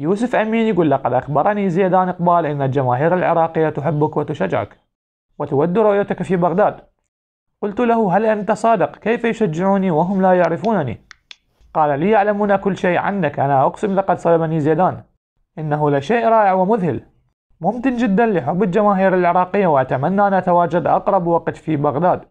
يوسف أمين يقول لقد أخبرني زيدان إقبال أن الجماهير العراقية تحبك وتشجعك وتود رؤيتك في بغداد قلت له هل أنت صادق كيف يشجعوني وهم لا يعرفونني قال لي يعلمون كل شيء عنك أنا أقسم لقد صلبني زيدان إنه لشيء رائع ومذهل ممتن جدا لحب الجماهير العراقية وأتمنى أن أتواجد أقرب وقت في بغداد